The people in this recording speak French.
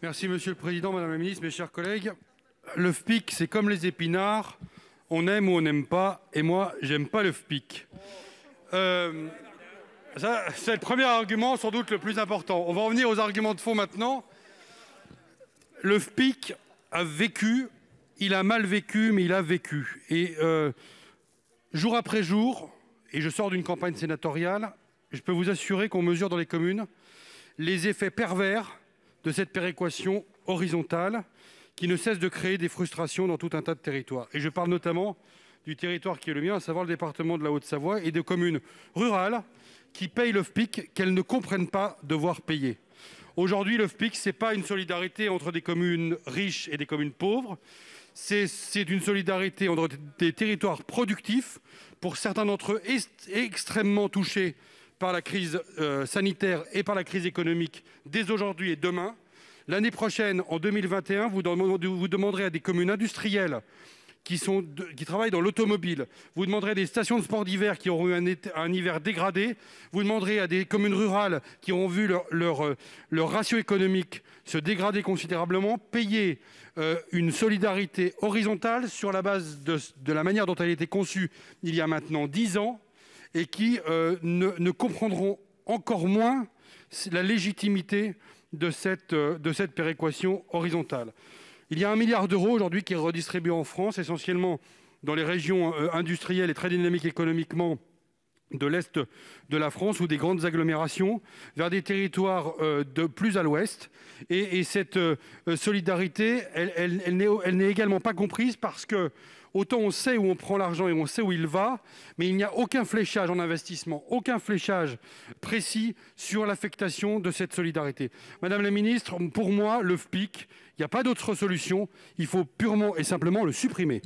Merci Monsieur le Président, Madame la Ministre, mes chers collègues. Le FPIC, c'est comme les épinards, on aime ou on n'aime pas, et moi, j'aime pas le FPIC. Euh, c'est le premier argument, sans doute le plus important. On va en venir aux arguments de fond maintenant. Le FPIC a vécu, il a mal vécu, mais il a vécu. Et euh, jour après jour, et je sors d'une campagne sénatoriale, je peux vous assurer qu'on mesure dans les communes les effets pervers de cette péréquation horizontale qui ne cesse de créer des frustrations dans tout un tas de territoires. Et Je parle notamment du territoire qui est le mien, à savoir le département de la Haute-Savoie, et de communes rurales qui payent le qu'elles ne comprennent pas devoir payer. Aujourd'hui, le pic ce n'est pas une solidarité entre des communes riches et des communes pauvres, c'est une solidarité entre des territoires productifs, pour certains d'entre eux extrêmement touchés par la crise euh, sanitaire et par la crise économique dès aujourd'hui et demain. L'année prochaine, en 2021, vous, demanderez à des communes industrielles qui, travaillent dans l'automobile. Vous demanderez à des stations de sport d'hiver qui auront eu un, hiver dégradé. Vous demanderez à des communes rurales qui auront vu euh, leur, ratio économique se dégrader considérablement, payer euh, une solidarité horizontale sur la base de, la manière dont elle a été conçue il y a maintenant dix ans et qui euh, ne, comprendront encore moins la légitimité euh, de cette péréquation horizontale. Il y a un milliard d'euros aujourd'hui qui est redistribué en France, essentiellement dans les régions euh, industrielles et très dynamiques économiquement, de l'est de la France ou des grandes agglomérations vers des territoires euh, de plus à l'ouest. Et, cette euh, solidarité, elle, elle n'est également pas comprise parce que autant on sait où on prend l'argent et on sait où il va, mais il n'y a aucun fléchage en investissement, aucun fléchage précis sur l'affectation de cette solidarité. Madame la ministre, pour moi, le FPIC, il n'y a pas d'autre solution, il faut purement et simplement le supprimer.